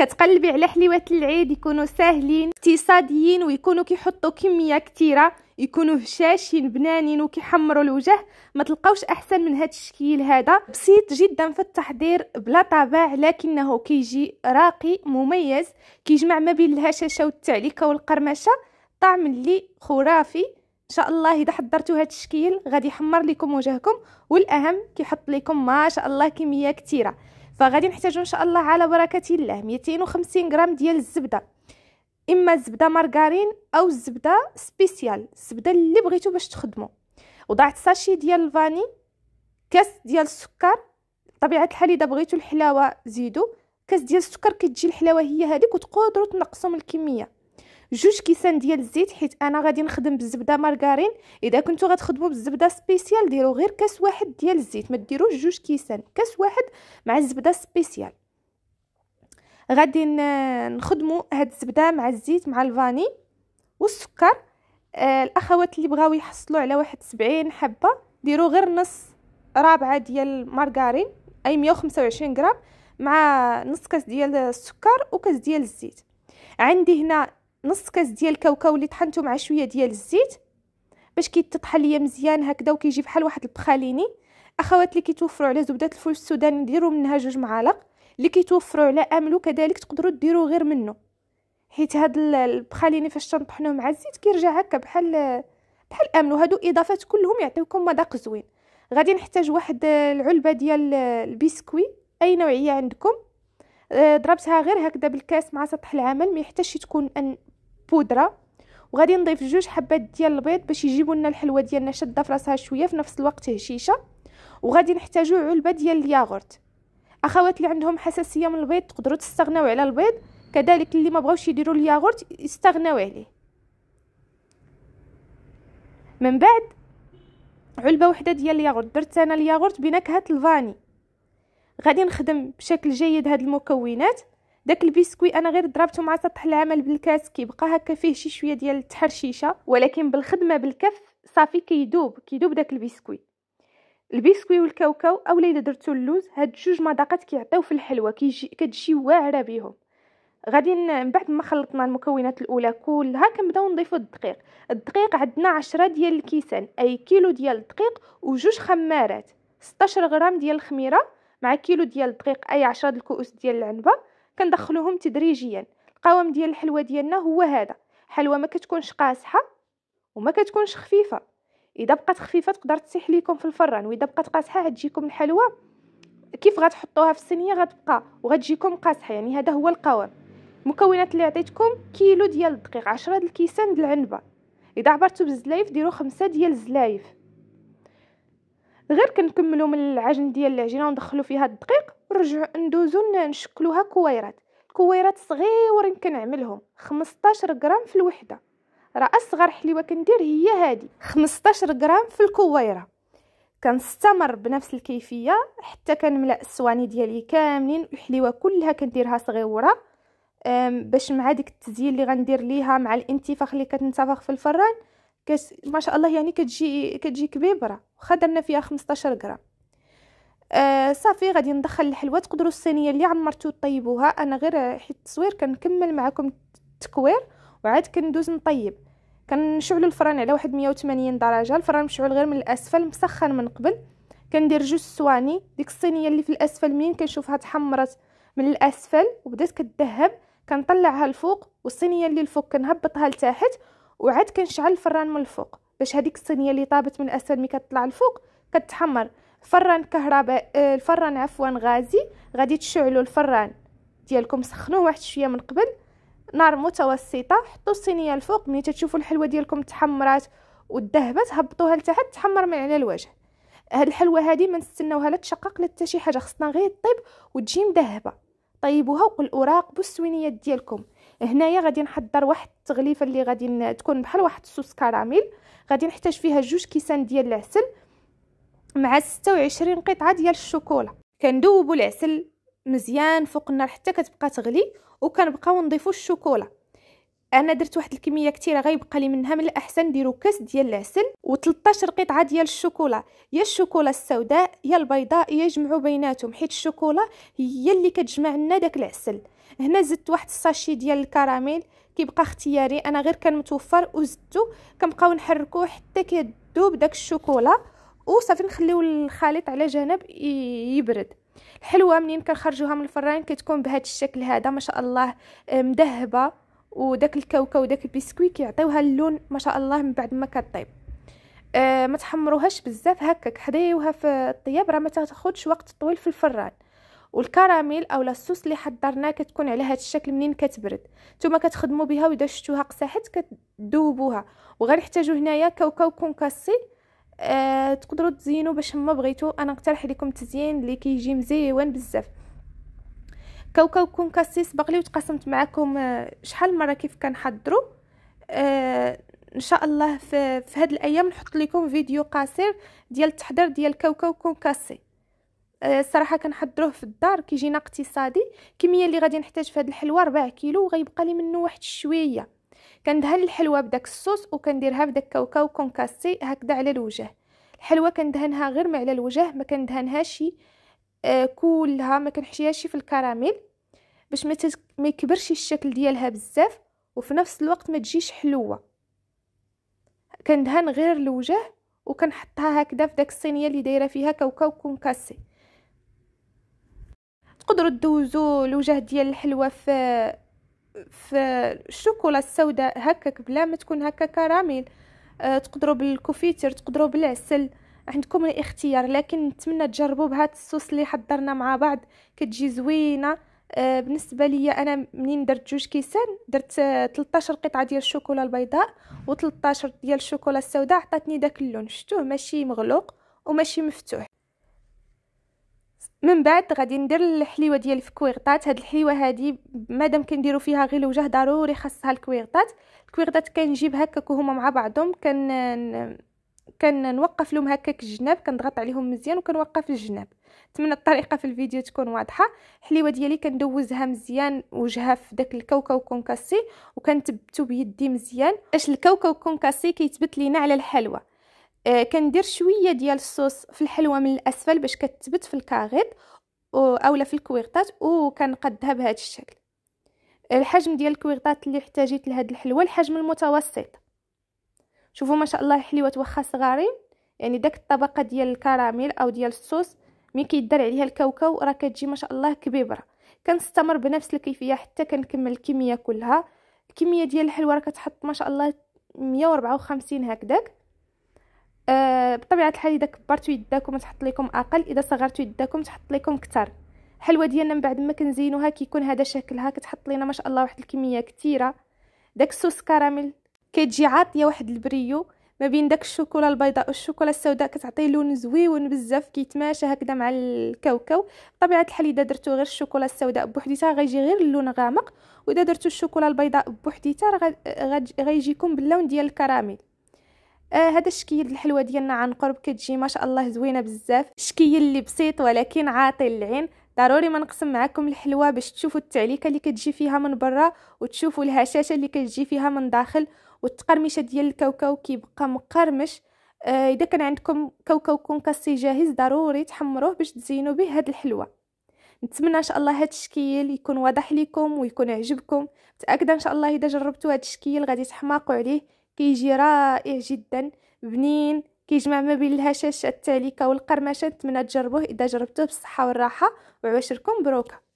كتقلبي على حليوات العيد يكونوا ساهلين اقتصاديين ويكونوا كيحطوا كميه كثيره يكونوا هشاشين بنانين وكيحمروا الوجه ما تلقاوش احسن من هذا الشكل هذا بسيط جدا في التحضير بلا طابع لكنه كيجي راقي مميز كيجمع ما بين الهشاشه والتعليكه والقرمشه طعم اللي خرافي ان شاء الله اذا حضرتوا هذا الشكل غادي يحمر لكم وجهكم والاهم كيحط لكم ما شاء الله كميه كثيره فغادي نحتاجو ان شاء الله على بركه الله 250 غرام ديال الزبده اما الزبده مارغرين او الزبده سبيسيال الزبده اللي بغيتو باش تخدمو وضعت ساشي ديال الفاني كاس ديال السكر بطبيعه الحال اذا بغيتو الحلاوه زيدو كاس ديال السكر كتجي الحلاوه هي هذيك وتقدروا تنقصوا من الكميه جوج كيسان ديال الزيت حيت انا غادي نخدم بالزبده مارغرين اذا كنتو غتخدموا بالزبده سبيسيال ديروا غير كاس واحد ديال الزيت ما ديروش جوج كيسان كاس واحد مع الزبده سبيسيال غادي نخدموا هاد الزبده مع الزيت مع الفاني والسكر آه الاخوات اللي بغاو يحصلوا على واحد 70 حبه ديروا غير نص رابعه ديال المارغرين اي 125 غرام مع نص كاس ديال السكر وكاس ديال الزيت عندي هنا نص كاس ديال الكاوكاو اللي طحنته مع شويه ديال الزيت باش كيتطحن ليا مزيان هكذا وكيجي بحال واحد البخاليني اخوات اللي كيتوفروا على زبده الفول السوداني ديروا منها جوج معالق اللي كيتوفروا على املو كذلك تقدروا ديروا غير منه حيت هاد البخاليني فاش تنطحنوه مع الزيت كيرجع هكا بحال بحال املو هادو اضافات كلهم يعطيوكم مذاق زوين غادي نحتاج واحد العلبه ديال البسكوي اي نوعيه عندكم آه، ضربتها غير هكذا بالكاس مع سطح العمل ما يحتاجش تكون أن بودره وغادي نضيف جوج حبات ديال البيض باش يجيبوا لنا الحلوه ديالنا شاده في راسها شويه في نفس الوقت هشيشه وغادي نحتاجو علبه ديال الياغورت اخوات اللي عندهم حساسيه من البيض تقدروا تستغناو على البيض كذلك اللي ما بغاوش يديروا الياغورت يستغناو عليه من بعد علبه وحده ديال الياغورت درت انا الياغورت بنكهه الفاني غادي نخدم بشكل جيد هاد المكونات داك البسكوي انا غير ضربته مع سطح العمل بالكاس كيبقى هكا فيه شي شويه ديال التحرشيشه ولكن بالخدمه بالكف صافي كيدوب كيدوب داك البسكوي البسكوي والكاوكاو اولا الا درتو اللوز هاد جوج مذاقات كيعطيو في الحلوه كيجي كتجي واعره بيهم غادي من بعد ما خلطنا المكونات الاولى كلها كنبداو نضيفو الدقيق الدقيق عندنا عشرة ديال الكيسان اي كيلو ديال الدقيق وجوج خمارات 16 غرام ديال الخميره مع كيلو ديال الدقيق اي عشرة الكؤوس ديال العنبه كندخلوهم تدريجيا القوام ديال الحلوى ديالنا هو هذا حلوى ما كتكونش قاصحه وما كتكونش خفيفه اذا بقات خفيفه تقدر تسيح ليكم في الفران واذا بقات قاصحه غتجيكم الحلوى كيف غتحطوها في الصينيه غتبقى وغتجيكم قاصحه يعني هذا هو القوام المكونات اللي عطيتكم كيلو ديال الدقيق 10 د الكيسان ديال العنبه اذا عبرتو بالزلايف ديروا خمسة ديال الزلايف غير كنكملوا من العجن ديال العجينه وندخلوا فيها الدقيق نرجعو ندوزو نشكلوها كويرات كويرات صغيورين كنعملهم 15 غرام في الوحده راه اصغر حليوه كندير هي هادي 15 غرام في الكويره كنستمر بنفس الكيفيه حتى كنملا السواني ديالي كاملين الحليوه كلها كنديرها صغيوره باش مع ديك التزيين اللي غندير ليها مع الانتفاخ اللي كتنتفخ في الفران كس ما شاء الله يعني كتجي كتجي كبيبره واخا درنا فيها 15 غرام آه، صافي غادي ندخل الحلوه تقدروا الصينيه اللي عمرتو طيبوها انا غير حيت التصوير كنكمل معكم التكوير وعاد كندوز نطيب كنشعلوا الفران على واحد 180 درجه الفران مشعول غير من الاسفل مسخن من قبل كندير جوج سواني ديك الصينيه اللي في الاسفل مين كنشوفها تحمرت من الاسفل وبدات كتذهب كنطلعها الفوق والصينيه اللي الفوق كنهبطها لتحت وعاد كنشعل الفران من الفوق باش هذيك الصينيه اللي طابت من الاسفل مي كتطلع الفوق كتحمر فران كهرباء آه، الفران عفوا غازي غادي تشعلوا الفران ديالكم سخنوه واحد شويه من قبل نار متوسطه حطوا الصينيه الفوق ملي تشوفوا الحلوه ديالكم تحمرات والذهبات هبطوها لتحت تحمر من على الوجه هاد الحلوه هادي ما نستناوها لا تشقق لا حتى شي حاجه خصنا غير طيب وتجي مذهبه طيبوها وقلوا راقبوا السوينيات ديالكم هنايا غادي نحضر واحد التغليفه اللي غادي تكون بحال واحد الصوص كراميل غادي نحتاج فيها جوج كيسان ديال العسل مع 26 قطعه ديال الشوكولا كندوبوا العسل مزيان فوق النار حتى كتبقى تغلي وكنبقاو نضيفوا الشوكولا انا درت واحد الكميه كثيره غيبقى لي منها من الاحسن نديرو كاس ديال العسل و13 قطعه ديال الشوكولا يا الشوكولا السوداء يا البيضاء يجمعوا بيناتهم حيت الشوكولا هي اللي كتجمع لنا داك العسل هنا زدت واحد الساشي ديال الكراميل كيبقى اختياري انا غير كان متوفر وزدتو كنبقاو نحركوه حتى كيذوب داك الشوكولا وصافي نخليو الخليط على جنب يبرد الحلوه منين كنخرجوها من الفران كتكون بهذا الشكل هذا ما شاء الله آه، مذهبه وداك الكاوكاو وداك البسكوي كيعطيوها اللون ما شاء الله من بعد ما كطيب أه ما تحمروهاش بزاف هكاك حدايوها في الطياب راه ما تاخذش وقت طويل في الفران والكراميل او الصوص اللي حضرناه كتكون على هذا الشكل منين كتبرد نتوما كتخدموا بها واذا شفتوها قساحت كتذوبوها وغنحتاجو هنايا كاوكاو كونكاسي آه تقدروا تزينوا باش ما بغيتو انا نقترح لكم التزيين اللي كيجي مزيون بزاف كوكو كون كاسيس بقلي وتقاسمت معكم آه شحال مره كيف كنحضروا آه ان شاء الله في, في هاد الايام نحط لكم فيديو قصير ديال التحضير ديال كوكو كون كاسي الصراحه آه، كنحضروه في الدار كيجينا اقتصادي الكميه اللي غادي نحتاج في هاد الحلوى 4 كيلو وغيبقى لي منه واحد شويه كندهن الحلوه بداك الصوص وكنديرها داك كاوكاو كونكاسي هكذا على الوجه الحلوه كندهنها غير على الوجه ما كندهنهاش آه كلها ما كنحشيهاش في الكراميل باش ما ما يكبرش الشكل ديالها بزاف وفي نفس الوقت ما تجيش حلوه كندهن غير الوجه وكنحطها هكذا في داك الصينيه اللي دايره فيها كاوكاو كونكاسي تقدروا تدوزوا الوجه ديال الحلوه في فالشوكولا السوداء هكاك بلا ما تكون هكا كراميل أه تقدروا بالكوفيتير تقدروا بالعسل عندكم الاختيار لكن نتمنى تجربوا بهاد الصوص اللي حضرنا مع بعض كتجي زوينه أه بالنسبه ليا انا منين درت جوج كيسان درت 13 قطعه ديال الشوكولا البيضاء و 13 ديال الشوكولا السوداء عطاتني داك اللون شفتوه ماشي مغلوق وماشي مفتوح من بعد غادي ندير الحليوه ديال الكويرطات هاد الحليوه هادي مادام كنديرو فيها غير الوجه ضروري خاصها الكويرطات الكويرطات كنجيب هكاك وهما مع بعضهم كن كنوقف لهم هكاك الجناب كنضغط عليهم مزيان وكنوقف الجناب نتمنى الطريقه في الفيديو تكون واضحه الحليوه ديالي كندوزها مزيان وجهها في داك الكاوكاو كونكاسي وكنثبتو بيدي مزيان اش الكاوكاو كونكاسي كيتبت لينا على الحلوه آه، كندير شويه ديال الصوص في الحلوه من الاسفل باش كتثبت في الكاغيط اولا في أو وكنقدها بهذا الشكل آه، الحجم ديال الكويغطات اللي احتاجيت لهاد الحلوه الحجم المتوسط شوفوا ما شاء الله الحلوات واخا صغارين يعني داك الطبقه ديال الكراميل او ديال الصوص ملي كيدار عليها الكاوكاو راه كتجي ما شاء الله كبيبره كنستمر بنفس الكيفيه حتى كنكمل الكميه كلها الكميه ديال الحلوه راه كتحط ما شاء الله 154 هكذاك آه، بطبيعه الحال اذا كبرتوا يداكم تحط لكم اقل اذا صغرتوا يداكم تحط لكم كتر حلوه ديالنا من بعد ما كنزينوها كيكون هذا شكلها كتحط لينا ما شاء الله واحد الكميه كثيره داك الصوص كراميل كتجي عاطيه واحد البريو ما بين داك الشوكولا البيضاء والشوكولا السوداء كتعطي لون زويون بزاف كيتماشى هكذا مع الكاوكاو بطبيعه الحال اذا درتو غير الشوكولا السوداء بوحديتها غيجي غير اللون غامق واذا درتو الشوكولا البيضاء بوحديتها غيجيكم باللون ديال الكراميل آه هذا الشكيل الحلوه ديالنا عن قرب كتجي ما شاء الله زوينه بزاف الشكيل اللي بسيط ولكن عاطي للعين ضروري ما نقسم معكم الحلوه باش تشوفوا التعليكه اللي كتجي فيها من برا وتشوفوا الهشاشه اللي كتجي فيها من داخل والتقرمشه ديال الكاوكاو كيبقى مقرمش آه اذا كان عندكم كاوكاو كونكاسي جاهز ضروري تحمروه باش تزينوا به هاد الحلوه نتمنى ان شاء الله هاد الشكيل يكون واضح لكم ويكون عجبكم متاكده ان شاء الله اذا جربتوا هاد الشكيل غادي تحماقوا عليه كيجي رائع جدا بنين كيجمع ما بين الهشاشه التالكه والقرمشه نتمنى تجربوه اذا جربتوه بالصحه والراحه وعواشركم بروكه